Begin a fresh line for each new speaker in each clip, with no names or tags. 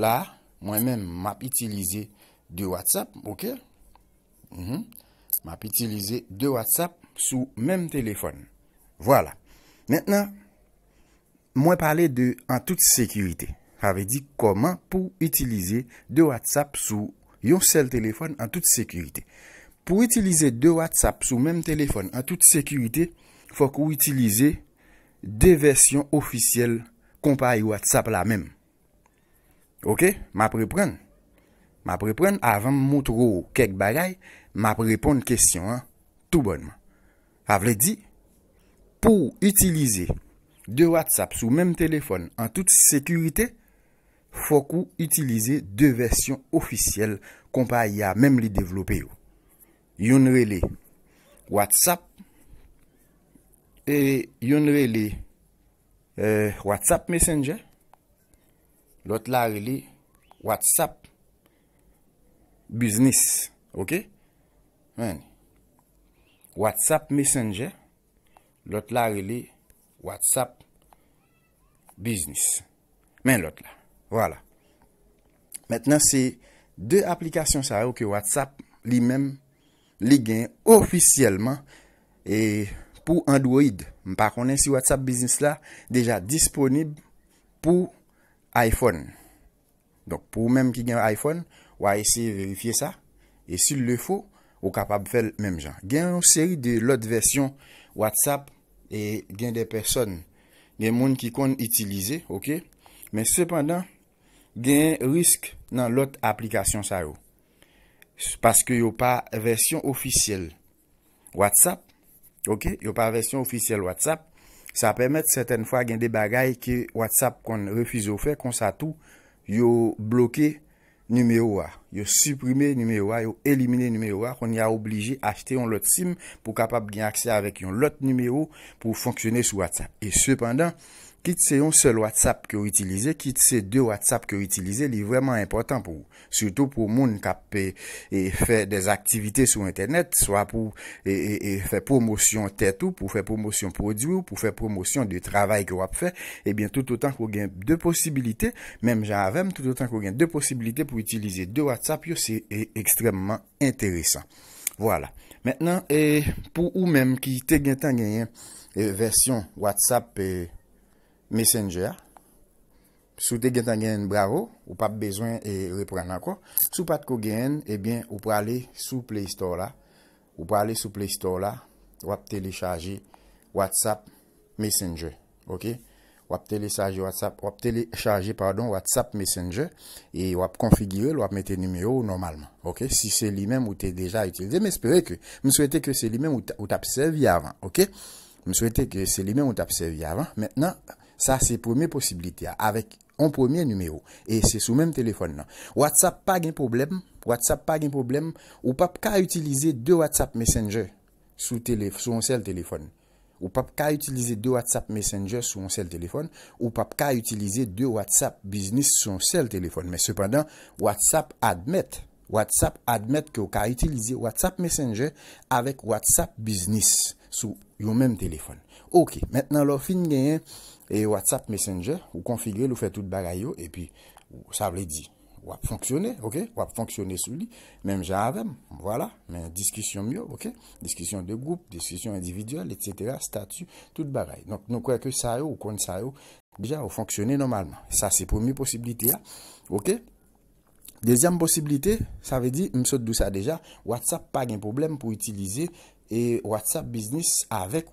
La, mwen men m ap itilize de WhatsApp, ok? M mhm. ap itilize de WhatsApp sou menm telefon. Voilà. Mwen pale de an tout sekurite. Awe di, koman pou itilize de WhatsApp sou yon sel telefon an tout sekurite? Pou itilize de WhatsApp sou menm telefon an tout sekurite, fok ou itilize de versyon ofisyel kompaye WhatsApp la menm. Ok, m ap repren, m ap repren avan moutro kek bagay, m ap repon kestyon, tout bonman. Av le di, pou itilize de WhatsApp sou menm telefon an tout sekurite, fokou itilize de versyon ofisyel kompa ya menm li devlope yo. Yonre le WhatsApp, e yonre le eh, WhatsApp Messenger. Lot la rele Whatsapp Business. Ok. Mè nè. Whatsapp Messenger. Lot la rele Whatsapp Business. Mè nè lot la. Voilà. Mètnen se de aplikasyon sa yo ke Whatsapp li mèm li gen ofisyelman. E pou Android. M pa konen si Whatsapp Business la. Deja disponib pou Android. iPhone. Donc, pou mèm ki gen iPhone, wè a ese verifiye sa. Et si lè fò, wè kapab fèl mèm jan. Gen an sèri de lòt vèsyon WhatsApp. Et gen de person, de moun ki kon itilize, ok? Mè sepèndan, gen risk nan lòt aplikasyon sa yo. Paske yò pa vèsyon ofisyel WhatsApp. Ok? Yò pa vèsyon ofisyel WhatsApp. sa permette seten fwa gen de bagay ki WhatsApp kon refize ou fe, kon sa tou yo bloke nimeyo wa, yo suprime nimeyo wa, yo elimine nimeyo wa, kon ya oblije achete yon lot sim pou kapap gen akse avèk yon lot nimeyo pou fonksyone sou WhatsApp. Et sepandant, Kit se yon sel WhatsApp ke yon itilize, kit se de WhatsApp ke yon itilize, li vreman important pou, suto pou moun kap pe, e fe des aktivite sou internet, swa pou, e, e, e fe promosyon tèt ou, pou fe promosyon prodjou, pou fe promosyon de travay ke wap fe, e bien tout o tan kou gen de posibilite, menm jan avèm, tout o tan kou gen de posibilite pou itilize de WhatsApp, yo se e ekstremman enteresan. Voilà. Mètenan, e pou ou menm ki te gen tan genyen, e versyon WhatsApp, e, Messenger. Sou te gen tan gen Bravo. Ou pap bezwen e reprena kwa. Sou pat ko gen, ebyen, eh ou pa ale sou Play Store la. Ou pa ale sou Play Store la. Wap telechaje WhatsApp Messenger. Ok. Wap telechaje WhatsApp Messenger. E wap konfigure, wap mete nimeyo normalman. Ok. Si se li men wote deja itilize. M espere ke. M souwete ke se li men wote apsevi avan. Ok. M souwete ke se li men wote apsevi avan. Mwenen. Sa se pweme posibilite ya. Avek an pweme numero. E se sou menm telefon nan. WhatsApp pa gen problem. Ou pap ka utilize de WhatsApp messenger. Sou an sel telefon. Ou pap ka utilize de WhatsApp messenger. Sou an sel telefon. Ou pap ka utilize de WhatsApp business. Sou an sel telefon. Mais sepandant WhatsApp admet. WhatsApp admet ke ou ka utilize WhatsApp messenger. Avek WhatsApp business. sou yon menm telefon. Ok, mennen lor fin genyen, e WhatsApp Messenger, ou konfigure lou fè tout bagay yo, e pi, sa vè di, wap fonksyonè, ok, wap fonksyonè sou li, menm jan avem, wala, menm diskisyon myo, ok, diskisyon de goup, diskisyon individual, etc, statu, tout bagay. Donk nou kwa ke sa yo, ou kon sa yo, dija, ou fonksyonè normalman. Sa se pwemye posibilite ya, ok. Dezyam posibilite, sa vè di, msot dou sa deja, WhatsApp pa gen problem pou itilize E WhatsApp business avèk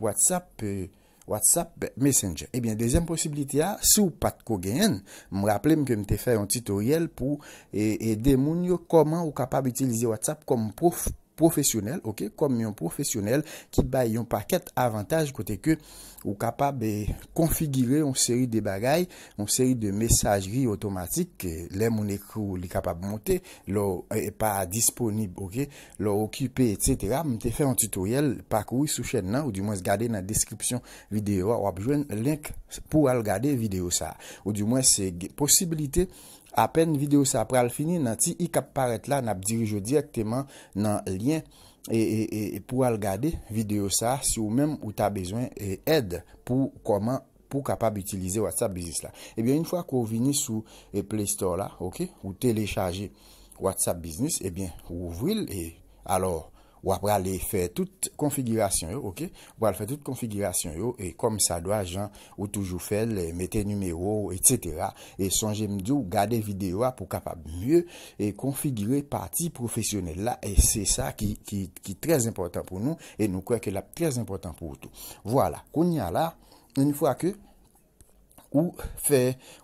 e, WhatsApp Messenger. Ebyen, eh dezem posibilite a, sou pat kogueyen, m raplem ke m te fè yon tutorial pou edemoun yo koman ou kapab itilize WhatsApp kom pouf Profesyonel, ok, kom yon profesyonel ki bay yon paket avantaj kote ke ou kapab be konfigive yon seri de bagay, yon seri de mesajvi otomatik ke le moun ekou li kapab monte, lor e, e pa disponib, ok, lor okipe, etc. Mwen te fe yon tutorial pakou sou chen nan ou di mwen se gade nan deskrypsyon videyo, wap jwen link pou al gade videyo sa, ou di mwen se posibilite. Apen videyo sa pral fini, nan ti i kap paret la, nan ap dirijo direktyman nan lien e, e, e, e pou al gade videyo sa sou menm ou ta bezwen e ed pou kapab itilize WhatsApp Biznis la. Ebyen, yon fwa kou vini sou Play Store la, ou telechaje WhatsApp Biznis, ebyen, ou vril e alor. Ou apre ale fè tout konfigurasyon yo, ok? Ou apre ale fè tout konfigurasyon yo, e kom sa do ajan, ou toujou fè, le metè numero, etc. E son jèm di ou gade videyo a pou kapab myè, e konfigurè pati profesyonel la, e se sa ki ki trèz important pou nou, e nou kwek e la trèz important pou tou. Voilà, kon y a la, ou fè,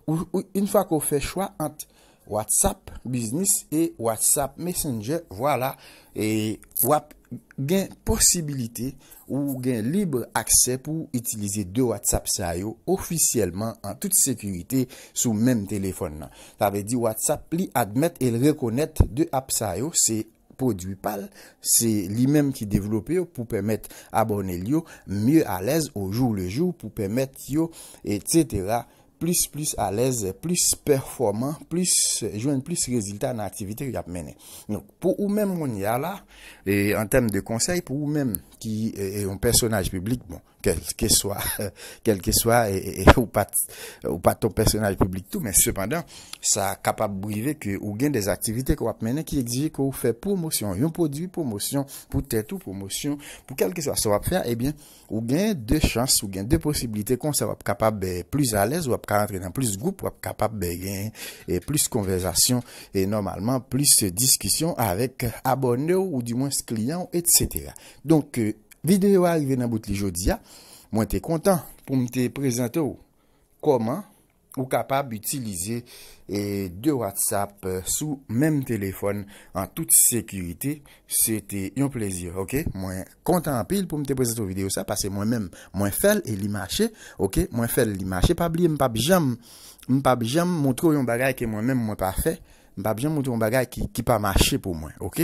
ou, ou, un fwa kou fè chwa, an te, WhatsApp Business e WhatsApp Messenger, wala, e wap gen posibilite ou gen libre akse pou itilize de WhatsApp sa yo ofisyeleman an tout sekurite sou menm telefon nan. Ta ve di WhatsApp li admet e l rekonet de app sa yo, se prodwi pal, se li menm ki devlopi yo pou pemet abonel yo, mye alez ou jou le jou pou pemet yo, etc., plis plis alez, plis performant, plis jwen, plis rezultat nan aktivite ki ap mene. Non, pou ou men moun ya la, en tem de konsey, pou ou men ki e yon personaj publik, bon, kelke swa ou pato personaj publik tou men sepandan sa kapab bouive ou gen des aktivite ko wap menen ki exige ko ou fe promosyon, yon podi, promosyon pou tèt ou promosyon pou kelke swa sa wap fè, ebyen ou gen de chans, ou gen de posibilite kon se wap kapab be plus alez wap kapab be gen plus konversasyon e normalman plus diskisyon avek abone ou di mwens kliyan et setera, donk euh, Videyo a rive nan bout li jodia, mwen te kontan pou mte prezento koman ou kapab itilize de WhatsApp sou menm telefon an tout sekurite, se te yon plezir. Mwen kontan pil pou mte prezento videyo sa, pase mwen men mwen fel e li mache, mwen fel li mache, pa bli mwen pa bi jam, mwen pa bi jam moun tro yon bagay ke mwen men mwen pa fey. Mpa bjen mouton bagay ki pa mache pou mwen, ok?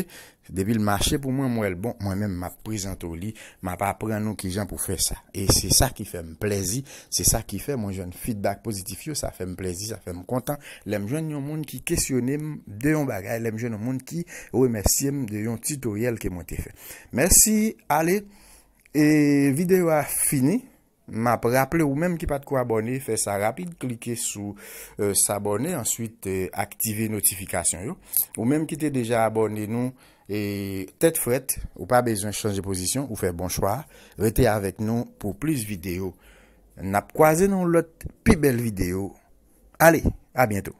Debile mache pou mwen, mwen el bon, mwen men mma prezento li, mpa apren nou ki jan pou fe sa. E se sa ki fe mplezi, se sa ki fe mwen jen feedback pozitifyo, sa fe mplezi, sa fe mkontan. Lem jen yon moun ki kesyonem de yon bagay, lem jen yon moun ki oe mesyem de yon tutorial ke mwen te fe. Mersi, ale, e video a fini. Mè ap rappele ou mèm ki pat kou abone, fè sa rapide, klike sou euh, sa abone, answite euh, aktive notifikasyon yo. Ou mèm ki te deja abone nou, et tèt fwèt, ou pa bezwen chanje pozisyon, ou fè bon chwa, rete avèk nou pou plis video. N ap kwaze nou lot pi bel video. Ale, a bientou.